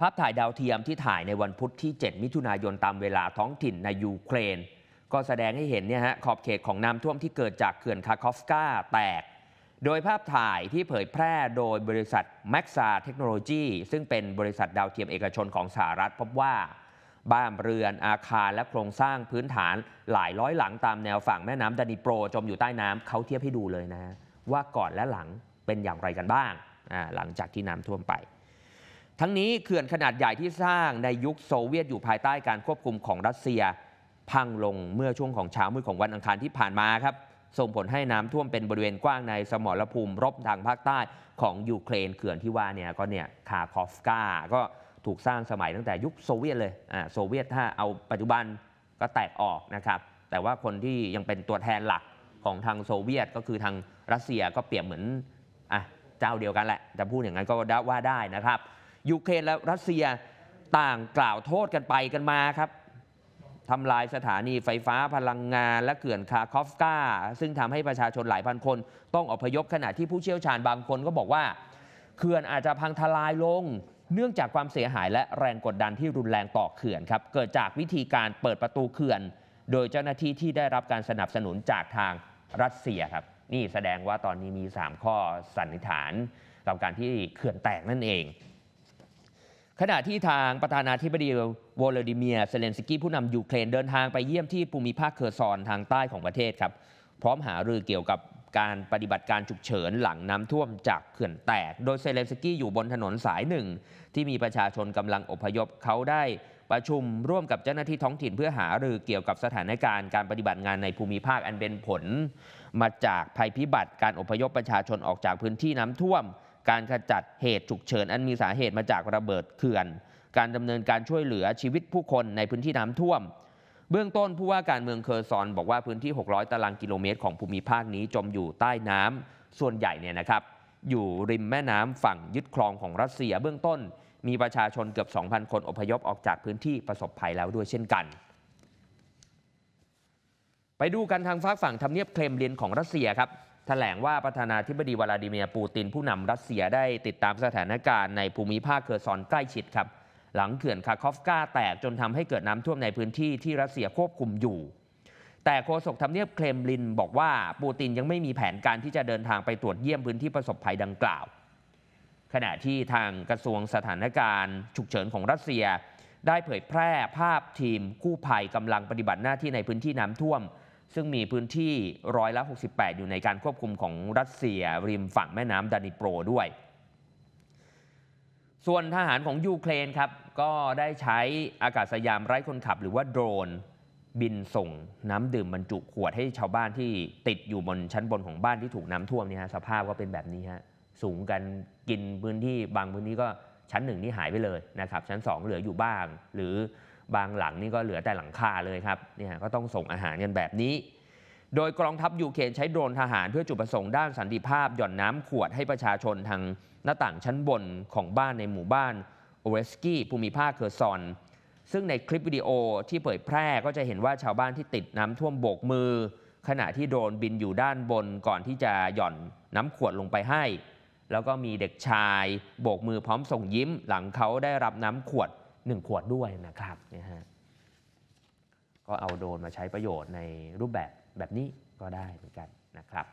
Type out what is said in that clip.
ภาพถ่ายดาวเทียมที่ถ่ายในวันพุธที่ 7 มิถุนายนตามเวลาท้องถิ่นในยูเครน ก็แสดงให้เห็นเนี่ยฮะขอบเขตของน้ำท่วมที่เกิดจากเขื่อนคาคอฟกาแตก โดยภาพถ่ายที่เผยแพร่โดยบริษัท m a x a าเทคโนโลยีซึ่งเป็นบริษัทดาวเทียมเอกชนของสหรัฐพบว่า บ้านเรือนอาคารและโครงสร้างพื้นฐานหลายร้อยหลังตามแนวฝั่งแม่น้ำดานิโปรจมอยู่ใต้น้ำเขาเทียบให้ดูเลยนะว่าก่อนและหลังเป็นอย่างไรกันบ้างหลังจากที่น้ำท่วมไปทั้งนี้เขื่อนขนาดใหญ่ที่สร้างในยุคโซเวียตอยู่ภายใต้การควบคุมของรัสเซีย พังลงเมื่อช่วงของเช้ามืดของวันอังคารที่ผ่านมาครับส่งผลให้น้ำท่วมเป็นบริเวณกว้างในสมรภูมิรบทางภาคใต้ของยูเครนเขื่อนที่ว่าเนี่ยก็เนี่ยคาคอฟกาก็ถูกสร้างสมัยตั้งแต่ยุคโซเวียตเลยอ่าโซเวียต ถ้าเอาปัจจุบันก็แตกออกนะครับ แต่ว่าคนที่ยังเป็นตัวแทนหลักของทางโซเวียตก็คือทางรัสเซียก็เปรียบเหมือนอ่ะเจ้าเดียวกันแหละจะพูดอย่างนั้นก็ว่าได้นะครับยูเครนและรัสเซียต่างกล่าวโทษกันไปกันมาครับทำลายสถานีไฟฟ้าพลังงาน และเขื่อนคาคอฟกาซึ่งทำให้ประชาชนหลายพันคน ต้องอพยพขณะที่ผู้เชี่ยวชาญบางคนก็บอกว่าเขื่อนอาจจะพังทลายลง เนื่องจากความเสียหายและแรงกดดันที่รุนแรงต่อเขื่อนครับ เกิดจากวิธีการเปิดประตูเขื่อน โดยเจ้าหน้าที่ที่ได้รับการสนับสนุนจากทางรัสเซียครับ นี่แสดงว่าตอนนี้มี 3 ข้อสันนิษฐานกับการที่เขื่อนแตกนั่นเองขณะที่ทางประธานาธิบดีวลาดิเมียเซเลนสกี้ผู้นำยูเครนเดินทางไปเยี่ยมที่ภูมิภาคเคอร์ซอนทางใต้ของประเทศครับ พร้อมหารือเกี่ยวกับการปฏิบัติการฉุกเฉินหลังน้ำท่วมจากเขื่อนแตก โดยเซเลนสกี้อยู่บนถนนสายหนึ่งที่มีประชาชนกำลังอพยพเขาได้ประชุมร่วมกับเจ้าหน้าที่ท้องถิ่น เพื่อหารือเกี่ยวกับสถานการณ์การปฏิบัติงานในภูมิภาคอันเป็นผล มาจากภัยพิบัติการอพยพประชาชนออกจากพื้นที่น้ำท่วมการขจัดเหตุฉุกเฉิน อันมีสาเหตุมาจากระเบิดเขื่อน การดำเนินการช่วยเหลือชีวิตผู้คนในพื้นที่น้ำท่วม เบื้องต้นผู้ว่าการเมืองเคอร์ซอนบอกว่าพื้นที่ 600 ตารางกิโลเมตรของภูมิภาคนี้จมอยู่ใต้น้ำ ส่วนใหญ่เนี่ยนะครับ อยู่ริมแม่น้ำฝั่งยึดคลองของรัสเซียเบื้องต้นมีประชาชนเกือบ 2,000 คนอพยพออกจากพื้นที่ประสบภัยแล้วด้วยเช่นกัน ไปดูกันทางฝากฝั่งทำเนียบเคลมเลียนของรัสเซียครับถแถลงว่าประธานาธิบดีวลาดิเมียร์ปูตินผู้นำรัสเซียได้ติดตามสถานการณ์ในภูมิภาคเคอร์ซอนใกล้ชิดครับ หลังเขื่อนคาคอฟกาแตก จนทำให้เกิดน้ำท่วมในพื้นที่ที่รัสเซียควบคุมอยู่ แต่โฆษกทำเนียบ เคลมลินบอกว่า ปูตินยังไม่มีแผนการที่จะเดินทางไปตรวจเยี่ยมพื้นที่ประสบภัยดังกล่าว ขณะที่ทางกระทรวงสถานการณ์ ฉุกเฉินของรัสเซีย ได้เผยแพร่ภาพทีมกู้ภัยกำลังปฏิบัติหน้าที่ในพื้นที่น้ำท่วมซึ่งมีพื้นที่ร้อยละ68 อยู่ในการควบคุมของรัสเซียริมฝั่งแม่น้ำดานิโปรด้วย ส่วนทหารของยูเครนครับ ก็ได้ใช้อากาศยามไร้คนขับหรือว่าโดรน บินส่งน้ำดื่มบรรจุขวดให้ชาวบ้านที่ติดอยู่บนชั้นบนของบ้านที่ถูกน้ำท่วมนี่ฮะสภาพก็เป็นแบบนี้ฮะสูงกันกินพื้นที่บางพื้นที่ก็ชั้นหนึ่งนี่หายไปเลยนะครับ ชั้นสองเหลืออยู่บ้าง หรือบางหลังนี่ก็เหลือแต่หลังคาเลยครับเนี่ยก็ต้องส่งอาหารกันแบบนี้ โดยกองทัพยูเครนใช้โดรนทหารเพื่อจุดประสงค์ด้านสันติภาพ หย่อนน้ำขวดให้ประชาชนทางหน้าต่างชั้นบนของบ้านในหมู่บ้านโอเวสกี้ภูมิภาคเคอร์ซอน ซึ่งในคลิปวิดีโอที่เผยแพร่ก็จะเห็นว่าชาวบ้านที่ติดน้ำท่วมโบกมือ ขณะที่โดรนบินอยู่ด้านบนก่อนที่จะหย่อนน้ำขวดลงไปให้ แล้วก็มีเด็กชายโบกมือพร้อมส่งยิ้มหลังเขาได้รับน้ำขวด1ขวดด้วยนะครับนะฮะ ก็เอาโดนมาใช้ประโยชน์ในรูปแบบแบบนี้ก็ได้เหมือนกันนะครับ